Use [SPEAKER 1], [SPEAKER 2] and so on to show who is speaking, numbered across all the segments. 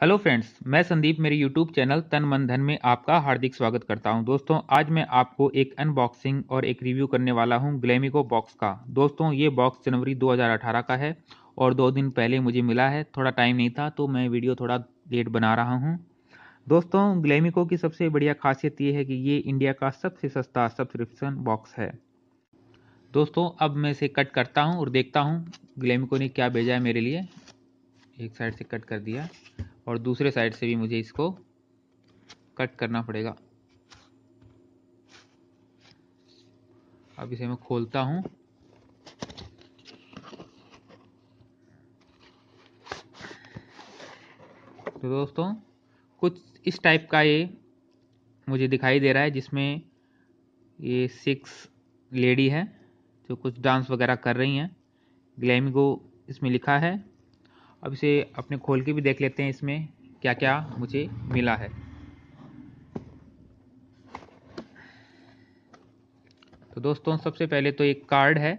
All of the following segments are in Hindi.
[SPEAKER 1] हेलो फ्रेंड्स मैं संदीप मेरे यूट्यूब चैनल तन मन धन में आपका हार्दिक स्वागत करता हूं दोस्तों आज मैं आपको एक अनबॉक्सिंग और एक रिव्यू करने वाला हूं ग्लैमिको बॉक्स का दोस्तों ये बॉक्स जनवरी 2018 का है और दो दिन पहले मुझे मिला है थोड़ा टाइम नहीं था तो मैं वीडियो थोड़ा लेट बना रहा हूँ दोस्तों ग्लैमिको की सबसे बढ़िया खासियत ये है कि ये इंडिया का सबसे सस्ता सब्सक्रिप्शन बॉक्स है दोस्तों अब मैं इसे कट करता हूँ और देखता हूँ ग्लैमिको ने क्या भेजा है मेरे लिए एक साइड से कट कर दिया और दूसरे साइड से भी मुझे इसको कट करना पड़ेगा अब इसे मैं खोलता हूँ तो दोस्तों कुछ इस टाइप का ये मुझे दिखाई दे रहा है जिसमें ये सिक्स लेडी है जो कुछ डांस वगैरह कर रही हैं ग्लैमिगो इसमें लिखा है अब इसे अपने खोल के भी देख लेते हैं इसमें क्या क्या मुझे मिला है तो दोस्तों सबसे पहले तो एक कार्ड है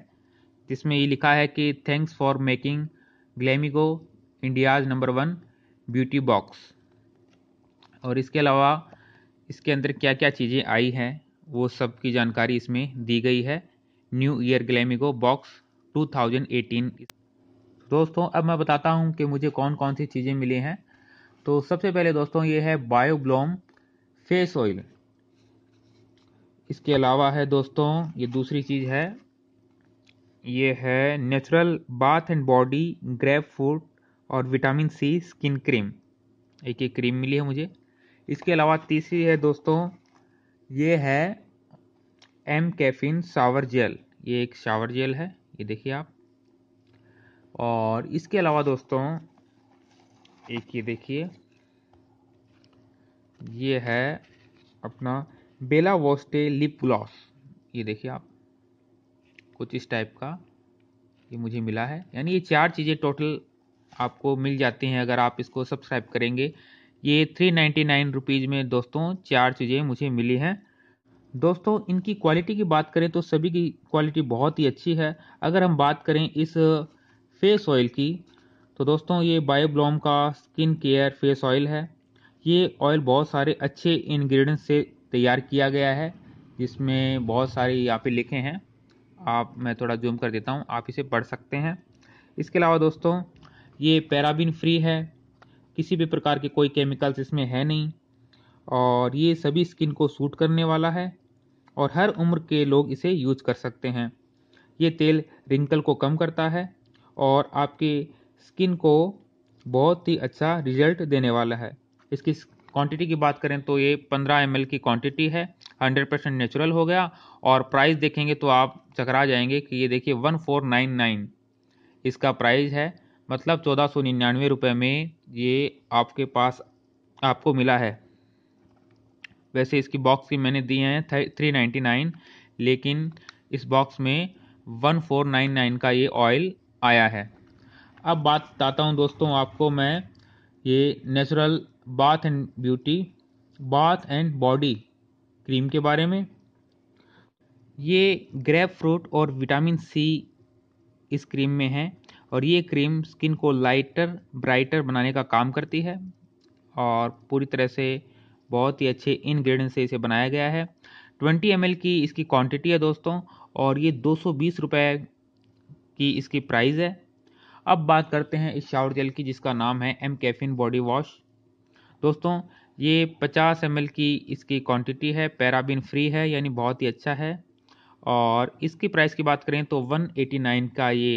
[SPEAKER 1] जिसमें ये लिखा है कि thanks for making Glamigo India's number one beauty box और इसके अलावा इसके अंदर क्या क्या चीज़ें आई हैं वो सब की जानकारी इसमें दी गई है न्यू ईयर ग्लैमिगो बॉक्स 2018 दोस्तों अब मैं बताता हूँ कि मुझे कौन कौन सी चीज़ें मिली हैं तो सबसे पहले दोस्तों ये है बायोब्लॉम फेस ऑयल इसके अलावा है दोस्तों ये दूसरी चीज़ है ये है natural bath and body grapefruit और विटामिन सी स्किन क्रीम एक एक क्रीम मिली है मुझे इसके अलावा तीसरी है दोस्तों ये है एम कैफिन शावर जेल ये एक शावर जेल है ये देखिए आप और इसके अलावा दोस्तों एक ये देखिए ये है अपना बेला वोस्टे लिप ग्लॉस ये देखिए आप कुछ इस टाइप का ये मुझे मिला है यानी ये चार चीज़ें टोटल आपको मिल जाती हैं अगर आप इसको सब्सक्राइब करेंगे ये थ्री नाइन्टी नाइन रुपीज़ में दोस्तों चार चीज़ें मुझे मिली हैं दोस्तों इनकी क्वालिटी की बात करें तो सभी की क्वालिटी बहुत ही अच्छी है अगर हम बात करें इस फेस ऑयल की तो दोस्तों ये बायोब्लॉम का स्किन केयर फेस ऑयल है ये ऑयल बहुत सारे अच्छे इन्ग्रीडियंट से तैयार किया गया है जिसमें बहुत सारे यहाँ पे लिखे हैं आप मैं थोड़ा जूम कर देता हूँ आप इसे पढ़ सकते हैं इसके अलावा दोस्तों ये पैराबिन फ्री है किसी भी प्रकार के कोई केमिकल्स इसमें है नहीं और ये सभी स्किन को सूट करने वाला है और हर उम्र के लोग इसे यूज कर सकते हैं ये तेल रिंकल को कम करता है और आपकी स्किन को बहुत ही अच्छा रिजल्ट देने वाला है इसकी क्वांटिटी की बात करें तो ये 15 एम की क्वांटिटी है 100 परसेंट नेचुरल हो गया और प्राइस देखेंगे तो आप चकरा जाएंगे कि ये देखिए 1499 इसका प्राइस है मतलब चौदह सौ निन्यानवे रुपये में ये आपके पास आपको मिला है वैसे इसकी बॉक्स की मैंने दिए हैं थ्री नाइन्टी नाइन लेकिन इस बॉक्स में वन फोर नाइन नाइन का ये ऑयल आया है अब बात बताता हूँ दोस्तों आपको मैं ये natural bath and beauty bath and body cream के बारे में ये ग्रेप फ्रूट और विटामिन सी इस क्रीम में है और ये क्रीम स्किन को लाइटर ब्राइटर बनाने का काम करती है और पूरी तरह से बहुत ही अच्छे इन्ग्रीडियंट से इसे बनाया गया है 20 एम की इसकी क्वांटिटी है दोस्तों और ये दो सौ बीस रुपये की इसकी प्राइस है अब बात करते हैं इस शावर जेल की जिसका नाम है एम कैफिन बॉडी वॉश दोस्तों ये 50 एम की इसकी क्वांटिटी है पैराबिन फ्री है यानी बहुत ही अच्छा है और इसकी प्राइस की बात करें तो 189 का ये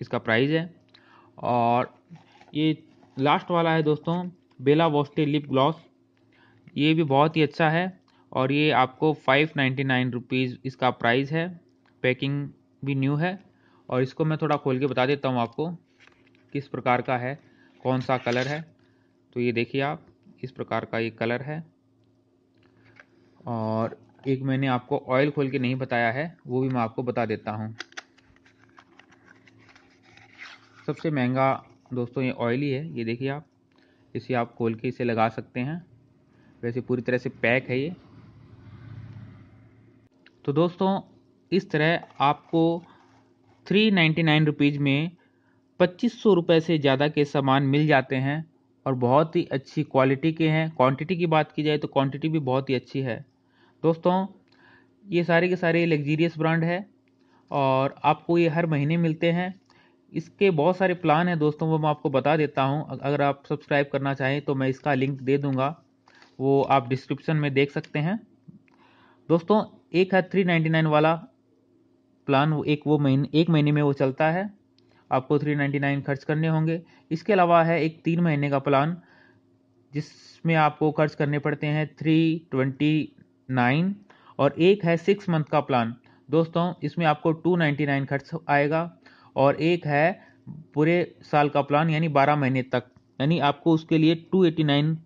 [SPEAKER 1] इसका प्राइस है और ये लास्ट वाला है दोस्तों बेला वोस्टे लिप ग्लॉस ये भी बहुत ही अच्छा है और ये आपको फाइव नाइन्टी नाइन रुपीज़ इसका प्राइस है पैकिंग भी न्यू है और इसको मैं थोड़ा खोल के बता देता हूँ आपको किस प्रकार का है कौन सा कलर है तो ये देखिए आप इस प्रकार का ये कलर है और एक मैंने आपको ऑयल खोल के नहीं बताया है वो भी मैं आपको बता देता हूँ सबसे महंगा दोस्तों ये ऑयल ही है ये देखिए आप इसे आप खोल के इसे लगा सकते हैं वैसे पूरी तरह से पैक है ये तो दोस्तों इस तरह आपको थ्री नाइन्टी नाइन रुपीज़ में पच्चीस सौ रुपये से ज़्यादा के सामान मिल जाते हैं और बहुत ही अच्छी क्वालिटी के हैं क्वांटिटी की बात की जाए तो क्वांटिटी भी बहुत ही अच्छी है दोस्तों ये सारे के सारे लग्जीरियस ब्रांड है और आपको ये हर महीने मिलते हैं इसके बहुत सारे प्लान हैं दोस्तों वो मैं आपको बता देता हूँ अगर आप सब्सक्राइब करना चाहें तो मैं इसका लिंक दे दूँगा वो आप डिस्क्रिप्शन में देख सकते हैं दोस्तों एक है थ्री नाइन्टी नाइन वाला प्लान एक वो महीने एक महीने में वो चलता है आपको थ्री नाइन्टी नाइन खर्च करने होंगे इसके अलावा है एक तीन महीने का प्लान जिसमें आपको खर्च करने पड़ते हैं थ्री ट्वेंटी नाइन और एक है सिक्स मंथ का प्लान दोस्तों इसमें आपको टू नाइन्टी नाइन खर्च आएगा और एक है पूरे साल का प्लान यानी बारह महीने तक यानी आपको उसके लिए two eighty nine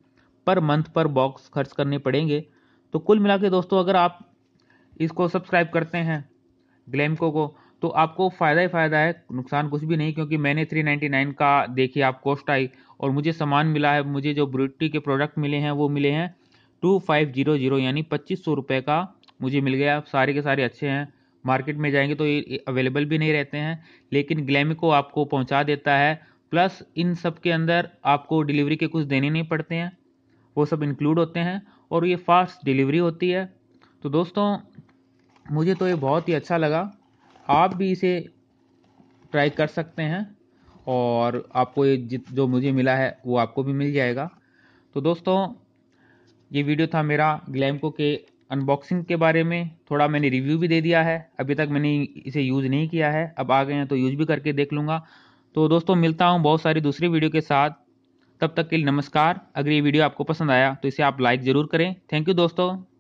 [SPEAKER 1] per month per box खर्च करने पड़ेंगे तो कुल मिला के दोस्तों अगर आप इसको सब्सक्राइब करते हैं ग्लैमको को तो आपको फ़ायदा ही फ़ायदा है नुकसान कुछ भी नहीं क्योंकि मैंने 399 का देखी आप कॉस्ट आई और मुझे सामान मिला है मुझे जो ब्रूटी के प्रोडक्ट मिले हैं वो मिले हैं टू फाइव जीरो जीरो यानी पच्चीस सौ रुपये का मुझे मिल गया सारे के सारे अच्छे हैं मार्केट में जाएंगे तो ये अवेलेबल भी नहीं रहते हैं लेकिन ग्लैमिको आपको पहुँचा देता है प्लस इन सब के अंदर आपको डिलीवरी के कुछ देने नहीं पड़ते हैं वो सब इंक्लूड होते हैं और ये फास्ट डिलीवरी होती है तो दोस्तों मुझे तो ये बहुत ही अच्छा लगा आप भी इसे ट्राई कर सकते हैं और आपको ये जित जो मुझे मिला है वो आपको भी मिल जाएगा तो दोस्तों ये वीडियो था मेरा ग्लैमको के अनबॉक्सिंग के बारे में थोड़ा मैंने रिव्यू भी दे दिया है अभी तक मैंने इसे यूज़ नहीं किया है अब आ गए हैं तो यूज़ भी करके देख लूँगा तो दोस्तों मिलता हूँ बहुत सारी दूसरी वीडियो के साथ तब तक के लिए नमस्कार अगर ये वीडियो आपको पसंद आया तो इसे आप लाइक ज़रूर करें थैंक यू दोस्तों